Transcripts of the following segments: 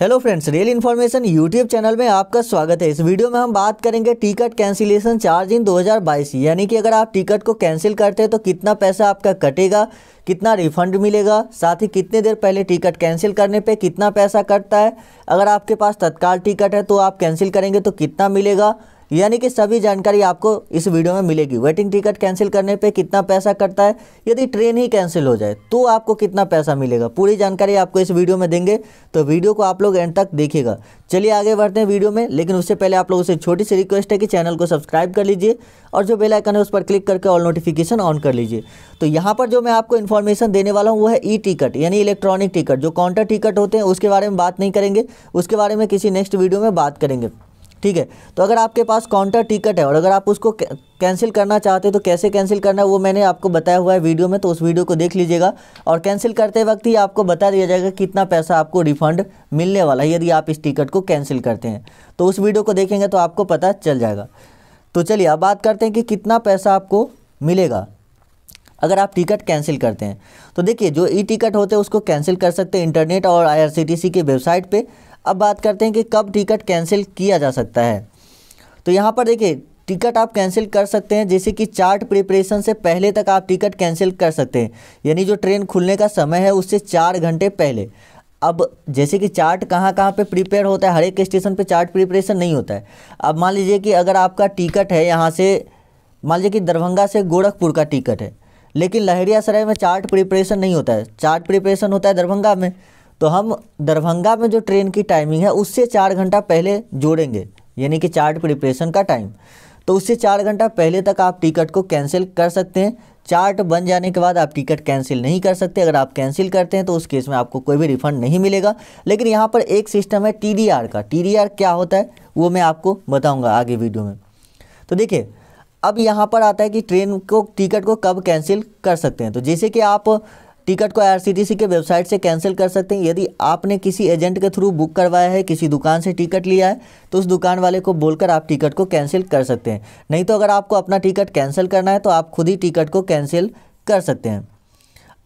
hello friends real information YouTube channel में आपका स्वागत है इस वीडियो में हम बात करेंगे टिकट कैंसिलेशन चार्ज इन 2022 यानी कि अगर आप टिकट को कैंसिल करते हैं तो कितना पैसा आपका कटेगा कितना रिफंड मिलेगा साथ ही कितने देर पहले टिकट कैंसिल करने पे कितना पैसा कटता है अगर आपके पास तत्काल टिकट है तो आप कैंसिल करेंगे तो कितना मिलेगा यानी कि सभी जानकारी आपको इस वीडियो में मिलेगी वेटिंग टिकट कैंसिल करने पे कितना पैसा कटता है यदि ट्रेन ही कैंसिल हो जाए तो आपको कितना पैसा मिलेगा पूरी जानकारी आपको इस वीडियो में देंगे तो वीडियो को आप लोग एंड तक देखिएगा चलिए आगे बढ़ते हैं वीडियो में लेकिन उससे पहले आप लोगों से छोटी सी रिक्वेस्ट है कि चैनल को सब्सक्राइब कर लीजिए और जो बेलाइकन है उस पर क्लिक करके ऑल नोटिफिकेशन ऑन कर लीजिए तो यहाँ पर जो मैं आपको इन्फॉर्मेशन देने वाला हूँ वो है ई टिकट यानी इलेक्ट्रॉनिक टिकट जो काउंटर टिकट होते हैं उसके बारे में बात नहीं करेंगे उसके बारे में किसी नेक्स्ट वीडियो में बात करेंगे ठीक है तो अगर आपके पास काउंटर टिकट है और अगर आप उसको कैंसिल करना चाहते हो तो कैसे कैंसिल करना है वो मैंने आपको बताया हुआ है वीडियो में तो उस वीडियो को देख लीजिएगा और कैंसिल करते वक्त ही आपको बता दिया जाएगा कितना पैसा आपको रिफंड मिलने वाला है यदि आप इस टिकट को कैंसिल करते हैं तो उस वीडियो को देखेंगे तो आपको पता चल जाएगा तो चलिए अब बात करते हैं कि कितना पैसा आपको मिलेगा अगर आप टिकट कैंसिल करते हैं तो देखिए जो ई टिकट होते हैं उसको कैंसिल कर सकते हैं इंटरनेट और सी की वेबसाइट पर अब बात करते हैं कि कब टिकट कैंसिल किया जा सकता है तो यहाँ पर देखिए टिकट आप कैंसिल कर सकते हैं जैसे कि चार्ट प्रिपरेशन से पहले तक आप टिकट कैंसिल कर सकते हैं यानी जो ट्रेन खुलने का समय है उससे चार घंटे पहले अब जैसे कि चार्ट कहाँ कहाँ पे प्रिपेयर होता है हर एक स्टेशन पे चार्ट प्रिपरेशन नहीं होता है अब मान लीजिए कि अगर आपका टिकट है यहाँ से मान लीजिए कि दरभंगा से गोरखपुर का टिकट है लेकिन सराय में चार्ट प्रिपरेशन नहीं होता है चार्ट प्रिपरेशन होता है दरभंगा में तो हम दरभंगा में जो ट्रेन की टाइमिंग है उससे चार घंटा पहले जोड़ेंगे यानी कि चार्ट प्रिपरेशन का टाइम तो उससे चार घंटा पहले तक आप टिकट को कैंसिल कर सकते हैं चार्ट बन जाने के बाद आप टिकट कैंसिल नहीं कर सकते अगर आप कैंसिल करते हैं तो उस केस में आपको कोई भी रिफंड नहीं मिलेगा लेकिन यहाँ पर एक सिस्टम है टी का टी क्या होता है वो मैं आपको बताऊँगा आगे वीडियो में तो देखिए अब यहाँ पर आता है कि ट्रेन को टिकट को कब कैंसिल कर सकते हैं तो जैसे कि आप टिकट को आरसीटीसी के वेबसाइट से कैंसिल कर सकते हैं यदि आपने किसी एजेंट के थ्रू बुक करवाया है किसी दुकान से टिकट लिया है तो उस दुकान वाले को बोलकर आप टिकट को कैंसिल कर सकते हैं नहीं तो अगर आपको अपना टिकट कैंसिल करना है तो आप खुद ही टिकट को कैंसिल कर सकते हैं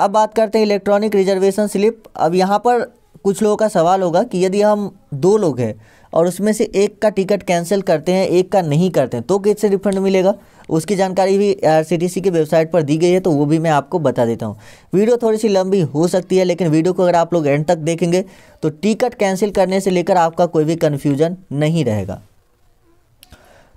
अब बात करते हैं इलेक्ट्रॉनिक रिजर्वेशन स्लिप अब यहाँ पर कुछ लोगों का सवाल होगा कि यदि हम दो लोग हैं और उसमें से एक का टिकट कैंसिल करते हैं एक का नहीं करते हैं तो किससे रिफंड मिलेगा उसकी जानकारी भी आर की वेबसाइट पर दी गई है तो वो भी मैं आपको बता देता हूँ वीडियो थोड़ी सी लंबी हो सकती है लेकिन वीडियो को अगर आप लोग एंड तक देखेंगे तो टिकट कैंसिल करने से लेकर आपका कोई भी कन्फ्यूजन नहीं रहेगा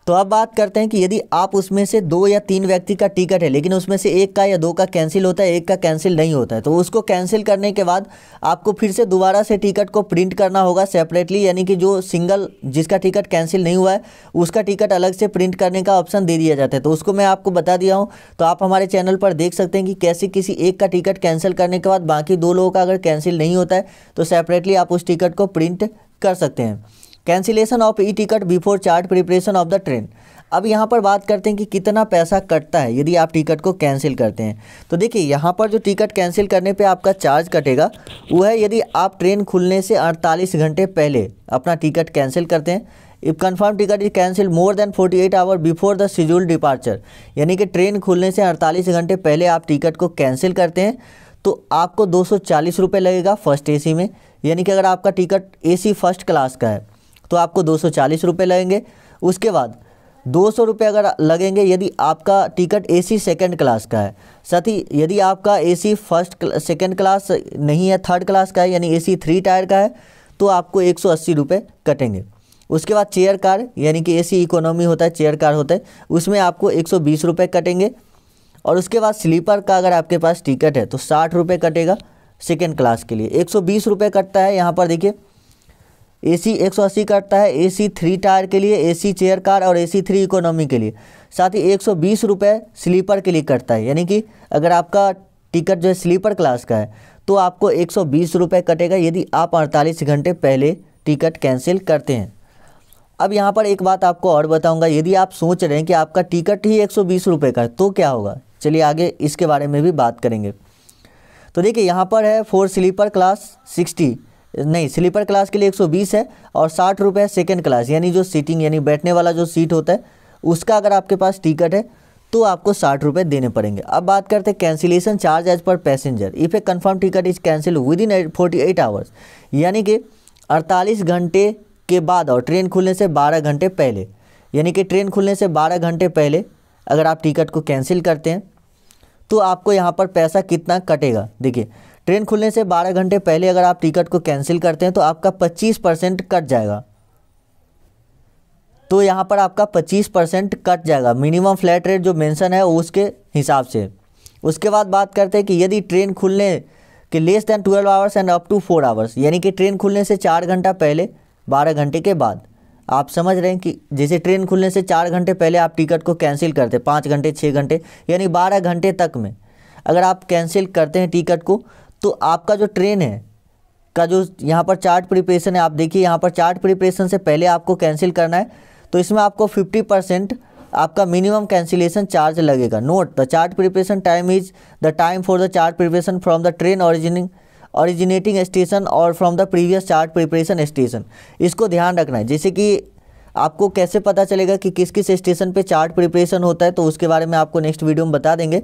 तो अब बात करते हैं कि यदि आप उसमें से दो या तीन व्यक्ति का टिकट है लेकिन उसमें से एक का या दो का कैंसिल होता है एक का कैंसिल नहीं होता है तो उसको कैंसिल करने के बाद आपको फिर से दोबारा से टिकट को प्रिंट करना होगा सेपरेटली यानी कि जो सिंगल जिसका टिकट कैंसिल नहीं हुआ है उसका टिकट अलग से प्रिंट करने का ऑप्शन दे दिया जाता है तो उसको मैं आपको बता दिया हूँ तो आप हमारे चैनल पर देख सकते हैं कि कैसे किसी एक का टिकट कैंसिल करने के बाद बाकी दो लोगों का अगर कैंसिल नहीं होता है तो सेपरेटली आप उस टिकट को प्रिंट कर सकते हैं cancellation of e ticket before chart preparation of the train अब यहाँ पर बात करते हैं कि कितना पैसा कटता है यदि आप टिकट को कैंसिल करते हैं तो देखिए यहाँ पर जो टिकट कैंसिल करने पे आपका चार्ज कटेगा वो है यदि आप ट्रेन खुलने से 48 घंटे पहले अपना टिकट कैंसिल करते हैं if confirm ticket is cancel more than 48 hour before the schedule departure यानी कि ट्रेन खुलने से अड़तालीस घंटे पहले आप टिकट को कैंसिल करते हैं तो आपको दो सौ लगेगा फर्स्ट ए में यानी कि अगर आपका टिकट ए फर्स्ट क्लास का है तो आपको दो सौ लगेंगे उसके बाद दो सौ रुपये अगर लगेंगे यदि आपका टिकट एसी सेकंड क्लास का है साथ ही यदि आपका एसी फर्स्ट सेकंड क्लास नहीं है थर्ड क्लास का है यानी एसी थ्री टायर का है तो आपको एक सौ अस्सी रुपये कटेंगे उसके बाद चेयर कार यानी कि एसी इकोनॉमी होता है चेयर कार होता है उसमें आपको एक सौ बीस रुपये कटेंगे और उसके बाद स्लीपर का अगर आपके पास टिकट है तो साठ रुपये कटेगा सेकेंड क्लास के लिए एक सौ बीस रुपये कटता है यहाँ पर देखिए ए सी एक सौ अस्सी कटता है ए सी थ्री टायर के लिए ए सी चेयर कार और ए सी थ्री इकोनॉमी के लिए साथ ही एक सौ बीस रुपये स्लीपर के लिए कटता है यानी कि अगर आपका टिकट जो है स्लीपर क्लास का है तो आपको एक सौ बीस रुपये कटेगा यदि आप अड़तालीस घंटे पहले टिकट कैंसिल करते हैं अब यहाँ पर एक बात आपको और बताऊँगा यदि आप सोच रहे हैं कि आपका टिकट ही एक सौ का है तो क्या होगा चलिए आगे इसके बारे में भी बात करेंगे तो देखिए यहाँ पर है फोर स्लीपर क्लास सिक्सटी नहीं स्लीपर क्लास के लिए 120 है और साठ रुपये सेकेंड क्लास यानी जो सीटिंग यानी बैठने वाला जो सीट होता है उसका अगर आपके पास टिकट है तो आपको साठ रुपये देने पड़ेंगे अब बात करते हैं cancellation charge as per passenger if a confirm ticket is cancel within forty eight hours यानी कि अड़तालीस घंटे के बाद और ट्रेन खुलने से बारह घंटे पहले यानी कि ट्रेन खुलने से बारह घंटे पहले अगर आप टिकट को कैंसिल करते हैं तो आपको यहाँ पर पैसा कितना कटेगा देखिए ट्रेन खुलने से 12 घंटे पहले अगर आप टिकट को कैंसिल करते हैं तो आपका 25 परसेंट कट जाएगा तो यहाँ पर आपका 25 परसेंट कट जाएगा मिनिमम फ्लैट रेट जो मेंशन है उसके हिसाब से उसके बाद बात करते हैं कि यदि ट्रेन खुलने के less than twelve hours and up to four hours यानी कि ट्रेन खुलने से चार घंटा पहले बारह घंटे के बाद आप समझ रहे हैं कि जैसे ट्रेन खुलने से चार घंटे पहले आप टिकट को कैंसिल करते हैं पाँच घंटे छः घंटे यानी बारह घंटे तक में अगर आप कैंसिल करते हैं टिकट को तो आपका जो ट्रेन है का जो यहाँ पर चार्ट प्रिपरेशन है आप देखिए यहाँ पर चार्ट प्रिपरेशन से पहले आपको कैंसिल करना है तो इसमें आपको फिफ्टी परसेंट आपका मिनिमम कैंसिलेशन चार्ज लगेगा note the chart preparation time is the time for the chart preparation from the train origining originating station or from the previous chart preparation station इसको ध्यान रखना है जैसे कि आपको कैसे पता चलेगा कि किस किस स्टेशन पर चार्ट प्रिपरेशन होता है तो उसके बारे में आपको नेक्स्ट वीडियो में बता देंगे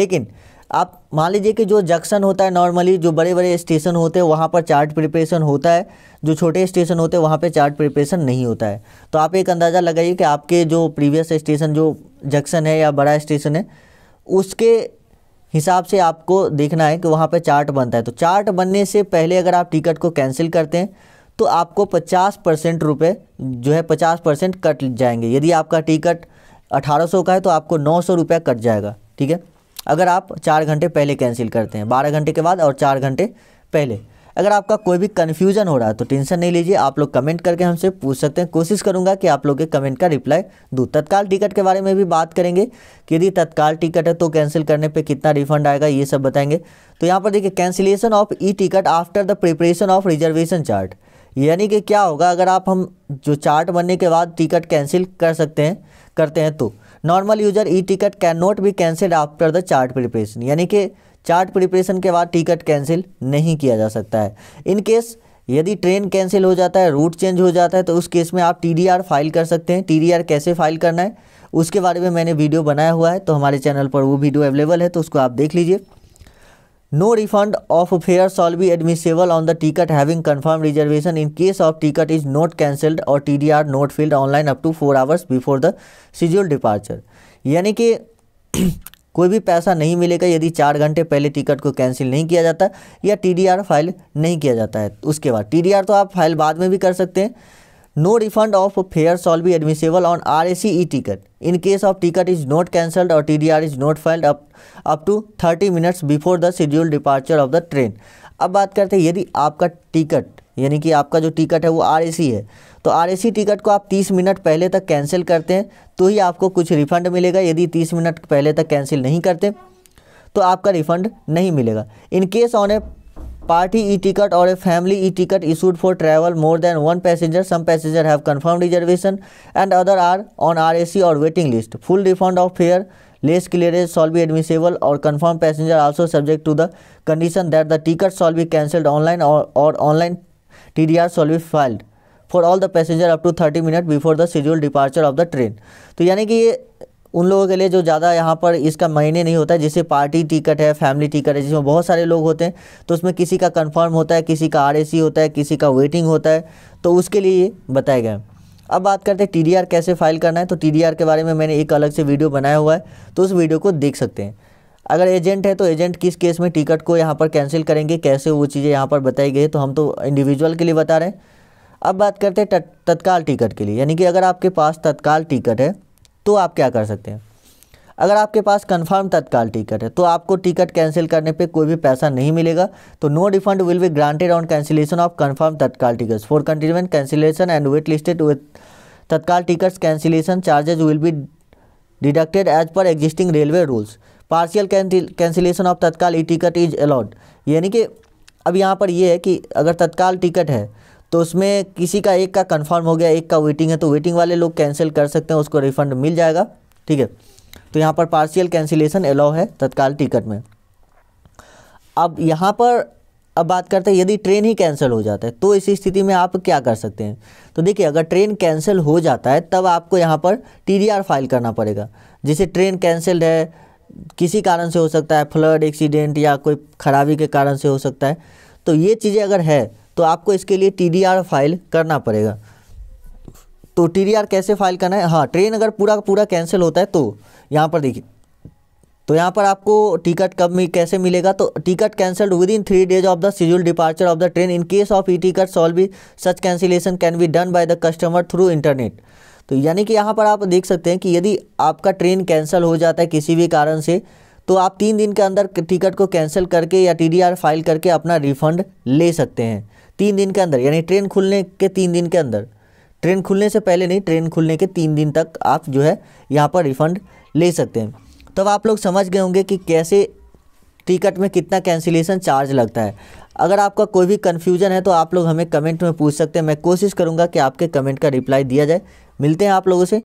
लेकिन आप मान लीजिए कि जो जंक्शन होता है नॉर्मली जो बड़े बड़े स्टेशन होते हैं वहाँ पर चार्ट प्रिपरेशन होता है जो छोटे स्टेशन होते हैं वहाँ पे चार्ट प्रिपरेशन नहीं होता है तो आप एक अंदाज़ा लगाइए कि आपके जो प्रीवियस स्टेशन जो जंक्शन है या बड़ा स्टेशन है उसके हिसाब से आपको देखना है कि वहाँ पर चार्ट बनता है तो चार्ट बनने से पहले अगर आप टिकट को कैंसिल करते हैं तो आपको पचास परसेंट रुपये जो है पचास परसेंट कट जाएंगे यदि आपका टिकट अठारह सौ का है तो आपको नौ सौ रुपया कट जाएगा ठीक है अगर आप चार घंटे पहले कैंसिल करते हैं बारह घंटे के बाद और चार घंटे पहले अगर आपका कोई भी कन्फ्यूजन हो रहा है तो टेंशन नहीं लीजिए आप लोग कमेंट करके हमसे पूछ सकते हैं कोशिश करूंगा कि आप लोग के कमेंट का रिप्लाई दूँ तत्काल टिकट के बारे में भी बात करेंगे कि यदि तत्काल टिकट है तो कैंसिल करने पे कितना रिफंड आएगा ये सब बताएंगे तो यहाँ पर देखिए cancellation of e ticket after the preparation of reservation chart यानी कि क्या होगा अगर आप हम जो चार्ट बनने के बाद टिकट कैंसिल कर सकते हैं करते हैं तो normal user e ticket can not be cancelled after the chart preparation यानी कि चार्ट प्रिपरेशन के बाद टिकट कैंसिल नहीं किया जा सकता है इन केस यदि ट्रेन कैंसिल हो जाता है रूट चेंज हो जाता है तो उस केस में आप टीडीआर फाइल कर सकते हैं टीडीआर कैसे फाइल करना है उसके बारे में मैंने वीडियो बनाया हुआ है तो हमारे चैनल पर वो वीडियो अवेलेबल है तो उसको आप देख लीजिए no refund of fare shall be admissible on the ticket having confirm reservation in case of ticket is not cancelled or T D R not filed online up to four hours before the schedule departure यानी कि कोई भी पैसा नहीं मिलेगा यदि चार घंटे पहले टिकट को कैंसिल नहीं किया जाता या टी डी आर फाइल नहीं किया जाता है उसके बाद टी डी आर तो आप फाइल बाद में भी कर सकते हैं no refund of fare shall be admissible on R E ticket in case of ticket is not cancelled or T D R is not filed up to thirty minutes before the schedule departure of the train अब बात करते हैं यदि आपका ticket यानी कि आपका जो टिकट है वो आर e है तो आर टिकट e को आप तीस मिनट पहले तक कैंसिल करते हैं तो ही आपको कुछ रिफंड मिलेगा यदि तीस मिनट पहले तक कैंसिल नहीं करते तो आपका रिफंड नहीं मिलेगा in case on a party e ticket or a family e ticket issued for travel more than one passenger some passenger have confirm reservation and other are on R A C or waiting list full refund of fare less clearance shall be admissible or confirm passenger also subject to the condition that the ticket shall be cancelled online or online T D R shall be filed for all the passenger up to thirty minute before the schedule departure of the train तो यानी कि ये उन लोगों के लिए जो ज़्यादा यहाँ पर इसका महीने नहीं होता है जैसे पार्टी टिकट है फैमिली टिकट है जिसमें बहुत सारे लोग होते हैं तो उसमें किसी का कन्फर्म होता है किसी का आर होता है किसी का वेटिंग होता है तो उसके लिए बताया गया अब बात करते हैं टी कैसे फाइल करना है तो टी के बारे में मैंने एक अलग से वीडियो बनाया हुआ है तो उस वीडियो को देख सकते हैं अगर एजेंट है तो एजेंट किस केस में टिकट को यहाँ पर कैंसिल करेंगे कैसे वो चीज़ें यहाँ पर बताई गई तो हम तो इंडिविजुअल के लिए बता रहे हैं अब बात करते हैं तत्काल टिकट के लिए यानी कि अगर आपके पास तत्काल टिकट है तो आप क्या कर सकते हैं अगर आपके पास कंफर्म तत्काल टिकट है तो आपको टिकट कैंसिल करने पे कोई भी पैसा नहीं मिलेगा तो no refund will be granted on cancellation of confirm Tatkal tickets for continuement cancellation and wait listed with Tatkal tickets cancellation charges will be deducted as per existing railway rules partial cancellation of Tatkal e ticket is allowed यानी कि अब यहाँ पर यह है कि अगर तत्काल टिकट है तो उसमें किसी का एक का कंफर्म हो गया एक का वेटिंग है तो वेटिंग वाले लोग कैंसिल कर सकते हैं उसको रिफंड मिल जाएगा ठीक है तो यहाँ पर पार्शियल कैंसिलेशन अलाउ है तत्काल टिकट में अब यहाँ पर अब बात करते हैं यदि ट्रेन ही कैंसिल हो जाता है तो इस स्थिति में आप क्या कर सकते हैं तो देखिए अगर ट्रेन कैंसिल हो जाता है तब आपको यहाँ पर टी फाइल करना पड़ेगा जैसे ट्रेन कैंसिल है किसी कारण से हो सकता है फ्लड एक्सीडेंट या कोई खराबी के कारण से हो सकता है तो ये चीज़ें अगर है तो आपको इसके लिए टी फाइल करना पड़ेगा तो टी कैसे फाइल करना है हाँ ट्रेन अगर पूरा पूरा कैंसिल होता है तो यहाँ पर देखिए तो यहाँ पर आपको टिकट कब में कैसे मिलेगा तो ticket cancelled within three days of the schedule departure of the train in case of e ticket shall be such cancellation can be done by the customer through internet तो यानी कि यहाँ पर आप देख सकते हैं कि यदि आपका ट्रेन कैंसिल हो जाता है किसी भी कारण से तो आप तीन दिन के अंदर टिकट को कैंसिल करके या टी फाइल करके अपना रिफंड ले सकते हैं तीन दिन के अंदर यानी ट्रेन खुलने के तीन दिन के अंदर ट्रेन खुलने से पहले नहीं ट्रेन खुलने के तीन दिन तक आप जो है यहाँ पर रिफ़ंड ले सकते हैं तब तो आप लोग समझ गए होंगे कि कैसे टिकट में कितना कैंसिलेशन चार्ज लगता है अगर आपका कोई भी कन्फ्यूजन है तो आप लोग हमें कमेंट में पूछ सकते हैं मैं कोशिश करूँगा कि आपके कमेंट का रिप्लाई दिया जाए मिलते हैं आप लोगों से